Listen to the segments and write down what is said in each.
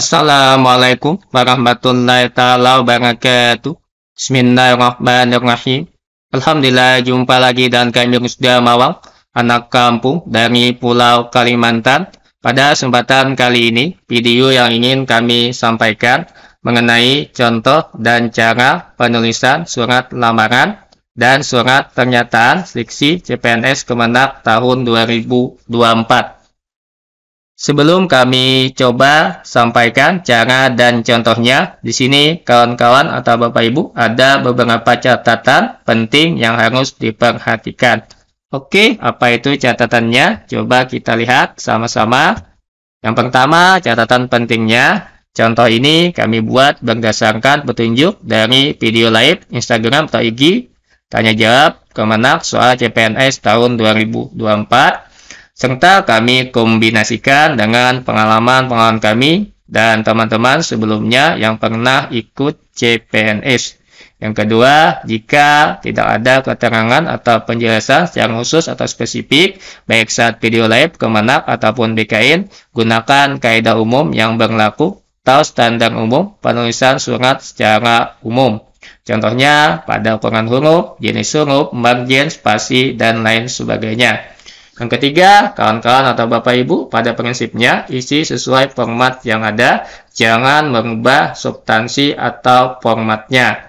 Assalamualaikum warahmatullahi taala wabarakatuh. Bismillahirrahmanirrahim. Alhamdulillah jumpa lagi dan kami Sudah Mawang, anak kampung dari Pulau Kalimantan. Pada kesempatan kali ini, video yang ingin kami sampaikan mengenai contoh dan cara penulisan surat lamaran dan surat pernyataan seleksi CPNS Kemenak tahun 2024. Sebelum kami coba sampaikan cara dan contohnya, di sini kawan-kawan atau Bapak Ibu ada beberapa catatan penting yang harus diperhatikan. Oke, apa itu catatannya? Coba kita lihat sama-sama. Yang pertama, catatan pentingnya. Contoh ini kami buat berdasarkan petunjuk dari video live Instagram atau IG. Tanya jawab kemenak soal CPNS tahun 2024 serta kami kombinasikan dengan pengalaman-pengalaman kami dan teman-teman sebelumnya yang pernah ikut CPNS. Yang kedua, jika tidak ada keterangan atau penjelasan secara khusus atau spesifik, baik saat video live, kemenak, ataupun BKN, gunakan kaedah umum yang berlaku atau standar umum penulisan surat secara umum. Contohnya, pada ukuran huruf, jenis huruf, margin, spasi, dan lain sebagainya. Yang ketiga, kawan-kawan atau Bapak Ibu, pada prinsipnya isi sesuai format yang ada, jangan mengubah substansi atau formatnya.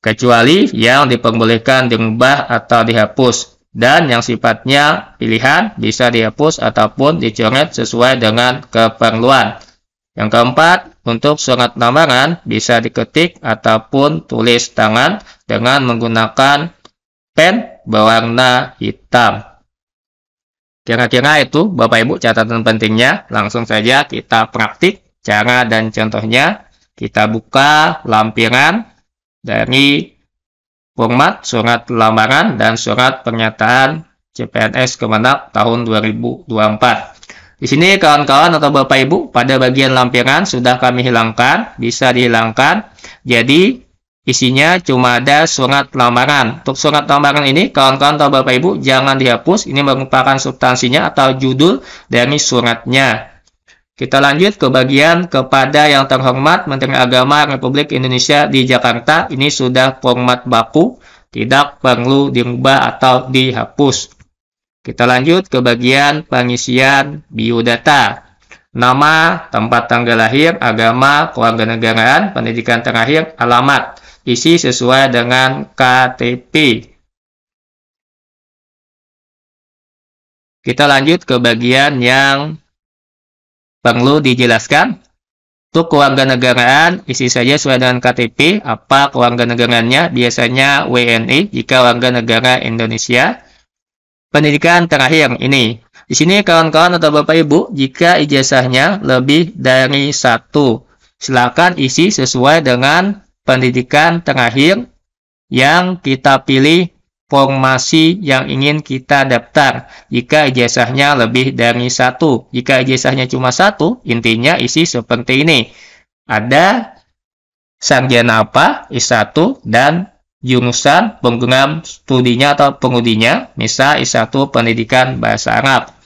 Kecuali yang diperbolehkan diubah atau dihapus, dan yang sifatnya pilihan bisa dihapus ataupun dicoret sesuai dengan keperluan. Yang keempat, untuk surat lamaran bisa diketik ataupun tulis tangan dengan menggunakan pen berwarna hitam. Kira-kira itu Bapak Ibu catatan pentingnya. Langsung saja kita praktik cara dan contohnya. Kita buka lampiran dari format surat lamaran dan surat pernyataan CPNS Kemenak tahun 2024. Di sini kawan-kawan atau Bapak Ibu pada bagian lampiran sudah kami hilangkan, bisa dihilangkan. Jadi isinya cuma ada surat lamaran. Untuk surat lamaran ini, kawan-kawan atau Bapak Ibu, jangan dihapus. Ini merupakan substansinya atau judul dari suratnya. Kita lanjut ke bagian kepada yang terhormat Menteri Agama Republik Indonesia di Jakarta. Ini sudah format baku, tidak perlu diubah atau dihapus. Kita lanjut ke bagian pengisian biodata nama, tempat tanggal lahir, agama, keluarga negaraan, pendidikan terakhir, alamat isi sesuai dengan KTP. Kita lanjut ke bagian yang perlu dijelaskan. Untuk negaraan isi saja sesuai dengan KTP. Apa negaranya Biasanya WNI jika warga negara Indonesia. Pendidikan terakhir ini. Di sini kawan-kawan atau Bapak Ibu, jika ijazahnya lebih dari satu, silakan isi sesuai dengan pendidikan terakhir yang kita pilih formasi yang ingin kita daftar. Jika ijazahnya lebih dari satu, jika ijazahnya cuma satu, intinya isi seperti ini. Ada sarjana apa, S1, dan jurusan penggunaan studinya atau pengudinya, misal S1 Pendidikan Bahasa Arab.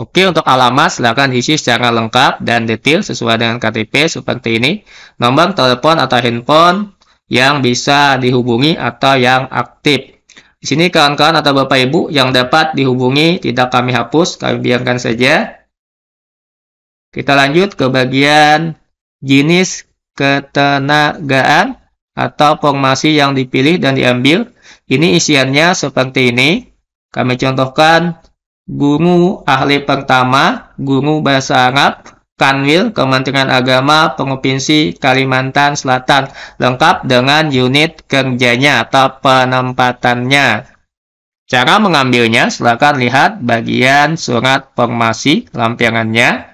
Oke, untuk alamat silahkan isi secara lengkap dan detail sesuai dengan KTP seperti ini. Nomor telepon atau handphone yang bisa dihubungi atau yang aktif. Di sini kawan-kawan atau Bapak Ibu yang dapat dihubungi tidak kami hapus, kami biarkan saja. Kita lanjut ke bagian jenis ketenagaan atau formasi yang dipilih dan diambil. Ini isiannya seperti ini. Kami contohkan guru ahli pertama, guru bahasa Arab, Kanwil, Kementerian Agama, Provinsi Kalimantan Selatan, lengkap dengan unit kerjanya atau penempatannya. Cara mengambilnya, silakan lihat bagian surat formasi lampirannya.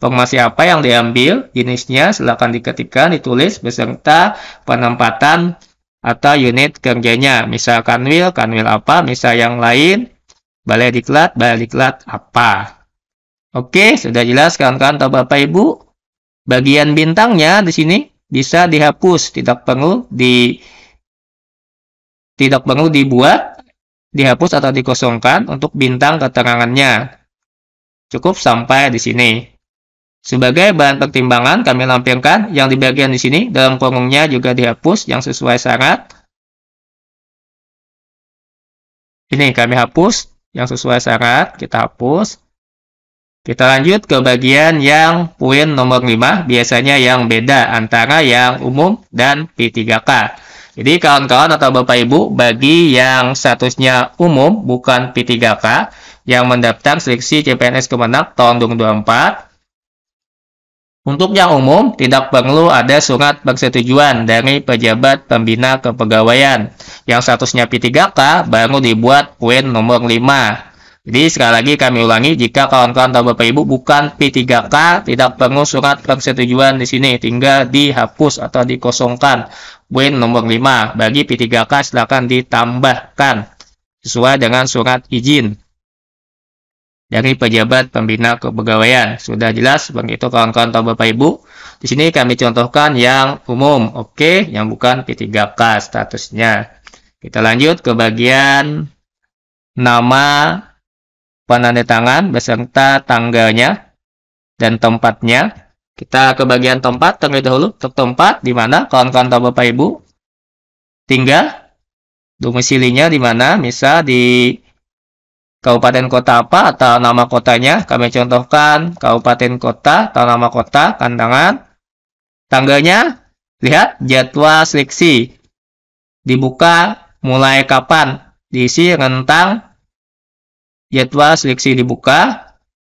Formasi apa yang diambil, jenisnya silakan diketikkan, ditulis beserta penempatan atau unit kerjanya. Misal kanwil, kanwil apa, misal yang lain, balai diklat, balai diklat apa. Oke, sudah jelas kawan-kawan atau Bapak Ibu. Bagian bintangnya di sini bisa dihapus, tidak perlu di tidak perlu dibuat, dihapus atau dikosongkan untuk bintang keterangannya. Cukup sampai di sini. Sebagai bahan pertimbangan kami lampirkan yang di bagian di sini dalam kolomnya juga dihapus yang sesuai syarat. Ini kami hapus yang sesuai syarat, kita hapus. Kita lanjut ke bagian yang poin nomor 5, biasanya yang beda antara yang umum dan P3K. Jadi kawan-kawan atau Bapak Ibu, bagi yang statusnya umum bukan P3K, yang mendaftar seleksi CPNS Kemenang tahun 2024, untuk yang umum, tidak perlu ada surat persetujuan dari pejabat pembina kepegawaian. Yang statusnya P3K baru dibuat poin nomor 5. Jadi sekali lagi kami ulangi, jika kawan-kawan atau Bapak Ibu bukan P3K, tidak perlu surat persetujuan di sini, tinggal dihapus atau dikosongkan. Poin nomor 5, bagi P3K silakan ditambahkan sesuai dengan surat izin dari pejabat pembina kepegawaian. Sudah jelas begitu kawan-kawan atau Bapak Ibu. Di sini kami contohkan yang umum, oke, okay, yang bukan P3K statusnya. Kita lanjut ke bagian nama penandatangan beserta tanggalnya dan tempatnya. Kita ke bagian tempat terlebih dahulu. Untuk tempat di mana kawan-kawan atau Bapak Ibu tinggal, domisilinya di mana, misal di kabupaten kota apa atau nama kotanya. Kami contohkan kabupaten kota atau nama kota, kandangan. tangganya. lihat jadwal seleksi. Dibuka mulai kapan? Diisi rentang jadwal seleksi dibuka.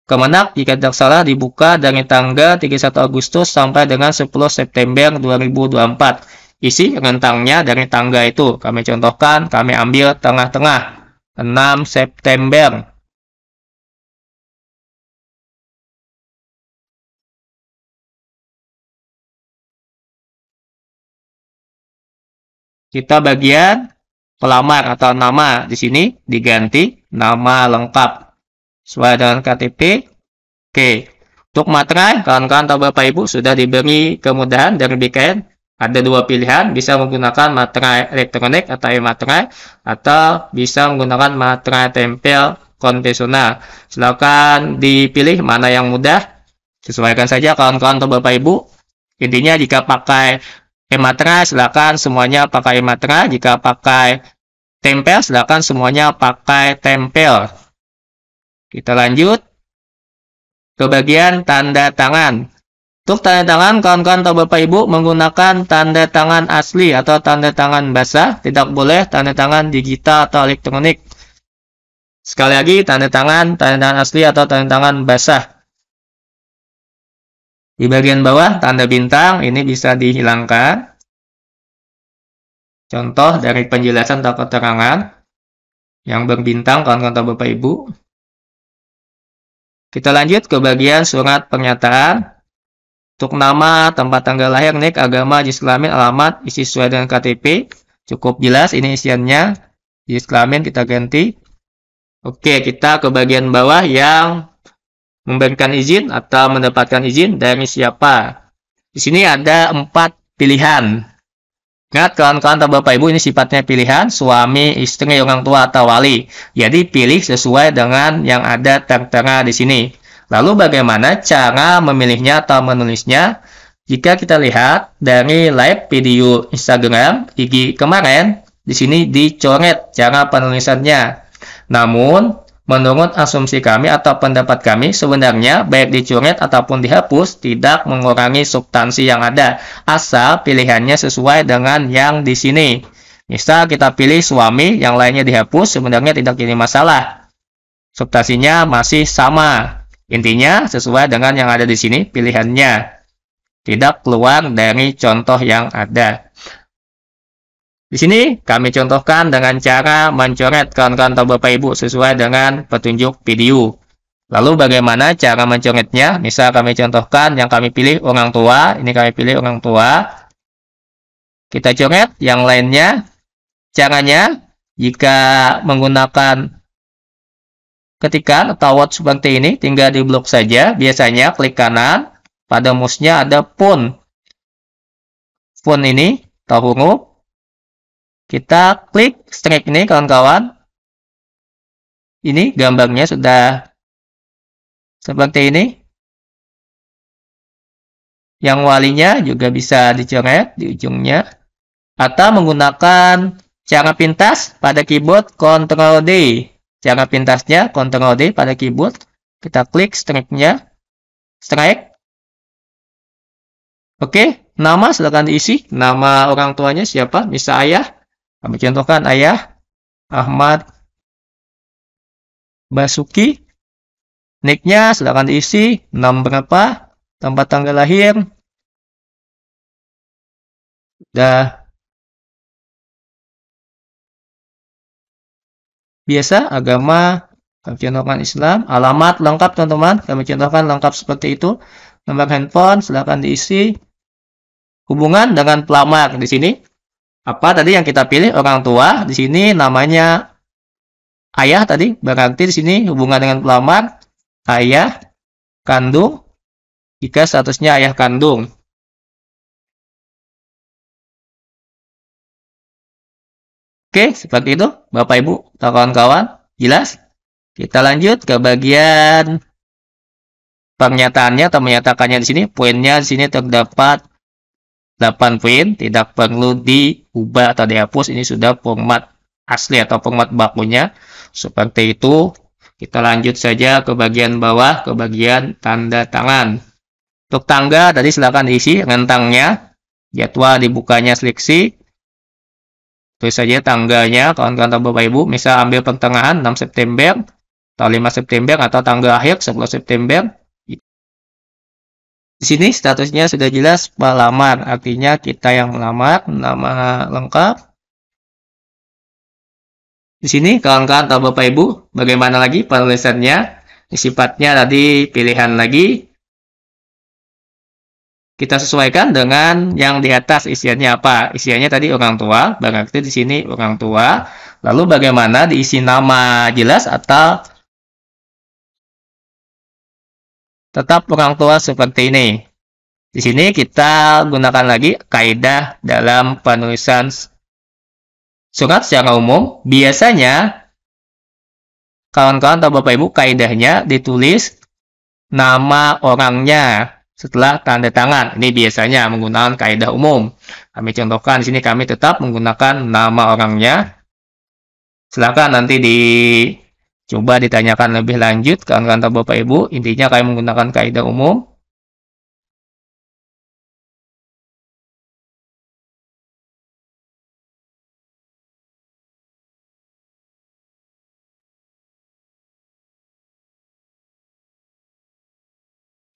Kemenak, jika tidak salah, dibuka dari tanggal 31 Agustus sampai dengan 10 September 2024. Isi rentangnya dari tangga itu. Kami contohkan, kami ambil tengah-tengah. 6 September. Kita bagian pelamar atau nama di sini diganti nama lengkap sesuai dengan KTP. Oke. Untuk materai, kawan-kawan atau Bapak Ibu sudah diberi kemudahan dari BKN ada dua pilihan, bisa menggunakan materai elektronik atau e-materai, atau bisa menggunakan materai tempel konvensional. Silakan dipilih mana yang mudah. Sesuaikan saja kawan-kawan atau Bapak Ibu. Intinya jika pakai e-materai, silakan semuanya pakai e-materai. Jika pakai tempel, silakan semuanya pakai tempel. Kita lanjut ke bagian tanda tangan. Untuk tanda tangan, kawan-kawan atau Bapak Ibu menggunakan tanda tangan asli atau tanda tangan basah. Tidak boleh tanda tangan digital atau elektronik. Sekali lagi, tanda tangan, tanda tangan asli atau tanda tangan basah. Di bagian bawah, tanda bintang, ini bisa dihilangkan. Contoh dari penjelasan atau keterangan yang berbintang kawan-kawan atau Bapak Ibu. Kita lanjut ke bagian surat pernyataan. Untuk nama, tempat tanggal lahir, nik, agama, jenis kelamin, alamat, isi sesuai dengan KTP. Cukup jelas ini isiannya. Jenis kelamin kita ganti. Oke, kita ke bagian bawah yang memberikan izin atau mendapatkan izin dari siapa. Di sini ada empat pilihan. Ingat kawan-kawan atau bapak ibu ini sifatnya pilihan suami, istri, orang tua atau wali. Jadi pilih sesuai dengan yang ada tertera di sini. Lalu bagaimana cara memilihnya atau menulisnya? Jika kita lihat dari live video Instagram IG kemarin, di sini dicoret cara penulisannya. Namun, menurut asumsi kami atau pendapat kami, sebenarnya baik dicoret ataupun dihapus tidak mengurangi substansi yang ada, asal pilihannya sesuai dengan yang di sini. Misal kita pilih suami, yang lainnya dihapus, sebenarnya tidak jadi masalah. Substansinya masih sama. Intinya sesuai dengan yang ada di sini pilihannya. Tidak keluar dari contoh yang ada. Di sini kami contohkan dengan cara mencoret kawan-kawan atau Bapak Ibu sesuai dengan petunjuk video. Lalu bagaimana cara mencoretnya? Misal kami contohkan yang kami pilih orang tua, ini kami pilih orang tua. Kita coret yang lainnya. Caranya jika menggunakan Ketika tawad seperti ini, tinggal di blok saja. Biasanya klik kanan, pada mouse-nya ada font. Font ini, atau huruf. Kita klik strike ini, kawan-kawan. Ini gambarnya sudah seperti ini. Yang walinya juga bisa dicoret di ujungnya. Atau menggunakan cara pintas pada keyboard Ctrl D. Cara pintasnya Ctrl D pada keyboard, kita klik strike-nya, strike. Oke, nama silakan diisi, nama orang tuanya siapa, bisa ayah. Kami contohkan ayah Ahmad Basuki. Nicknya silakan diisi, nom berapa, tempat tanggal lahir, dah biasa agama kami eh, contohkan Islam alamat lengkap teman-teman kami contohkan lengkap seperti itu nomor handphone silahkan diisi hubungan dengan pelamar di sini apa tadi yang kita pilih orang tua di sini namanya ayah tadi berarti di sini hubungan dengan pelamar ayah kandung jika statusnya ayah kandung Oke, seperti itu Bapak Ibu, kawan-kawan, jelas? Kita lanjut ke bagian pernyataannya atau menyatakannya di sini. Poinnya di sini terdapat 8 poin, tidak perlu diubah atau dihapus. Ini sudah format asli atau format bakunya. Seperti itu, kita lanjut saja ke bagian bawah, ke bagian tanda tangan. Untuk tangga tadi silakan diisi rentangnya, jadwal dibukanya seleksi, tulis saja tanggalnya kawan-kawan atau bapak ibu misal ambil pertengahan 6 September atau 5 September atau tanggal akhir 10 September di sini statusnya sudah jelas pelamar artinya kita yang melamar nama lengkap di sini kawan-kawan atau bapak ibu bagaimana lagi penulisannya sifatnya tadi pilihan lagi kita sesuaikan dengan yang di atas isiannya apa. Isiannya tadi orang tua, berarti di sini orang tua. Lalu bagaimana diisi nama jelas atau tetap orang tua seperti ini. Di sini kita gunakan lagi kaidah dalam penulisan surat secara umum. Biasanya kawan-kawan atau Bapak Ibu kaidahnya ditulis nama orangnya setelah tanda tangan. Ini biasanya menggunakan kaidah umum. Kami contohkan di sini kami tetap menggunakan nama orangnya. Silakan nanti dicoba ditanyakan lebih lanjut ke kantor Bapak Ibu. Intinya kami menggunakan kaidah umum.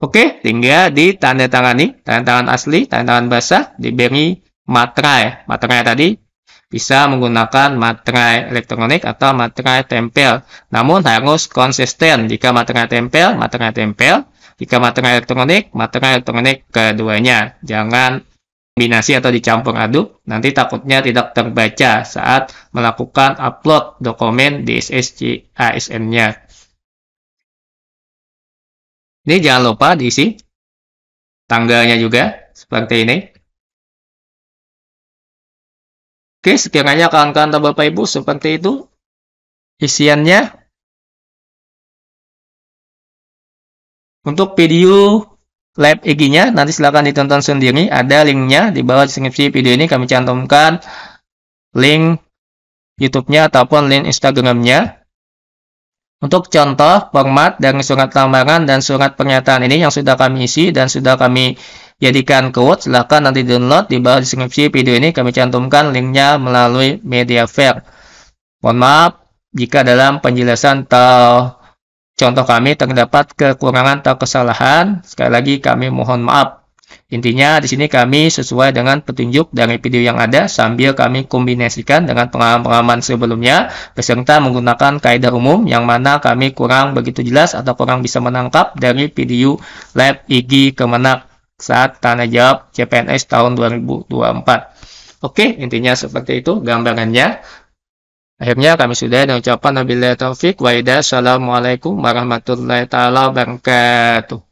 Oke, sehingga ditandatangani, tanda tangan asli, tanda tangan basah, diberi materai. Materai tadi bisa menggunakan materai elektronik atau materai tempel. Namun harus konsisten. Jika materai tempel, materai tempel. Jika materai elektronik, materai elektronik keduanya. Jangan kombinasi atau dicampur aduk, nanti takutnya tidak terbaca saat melakukan upload dokumen di SSC ASN-nya. Ini jangan lupa diisi tanggalnya juga seperti ini. Oke, sekiranya kawan-kawan atau Bapak Ibu seperti itu isiannya. Untuk video lab IG-nya nanti silahkan ditonton sendiri. Ada linknya di bawah deskripsi video ini kami cantumkan link YouTube-nya ataupun link Instagram-nya. Untuk contoh format dari surat lamaran dan surat pernyataan ini yang sudah kami isi dan sudah kami jadikan code, silahkan nanti download di bawah deskripsi video ini kami cantumkan linknya melalui media fair. Mohon maaf jika dalam penjelasan atau contoh kami terdapat kekurangan atau kesalahan, sekali lagi kami mohon maaf. Intinya di sini kami sesuai dengan petunjuk dari video yang ada sambil kami kombinasikan dengan pengalaman-pengalaman sebelumnya beserta menggunakan kaidah umum yang mana kami kurang begitu jelas atau kurang bisa menangkap dari video lab IG Kemenak saat tanya jawab CPNS tahun 2024. Oke, intinya seperti itu gambarannya. Akhirnya kami sudah dengan ucapan Nabi Taufik wa Assalamualaikum warahmatullahi taala wabarakatuh.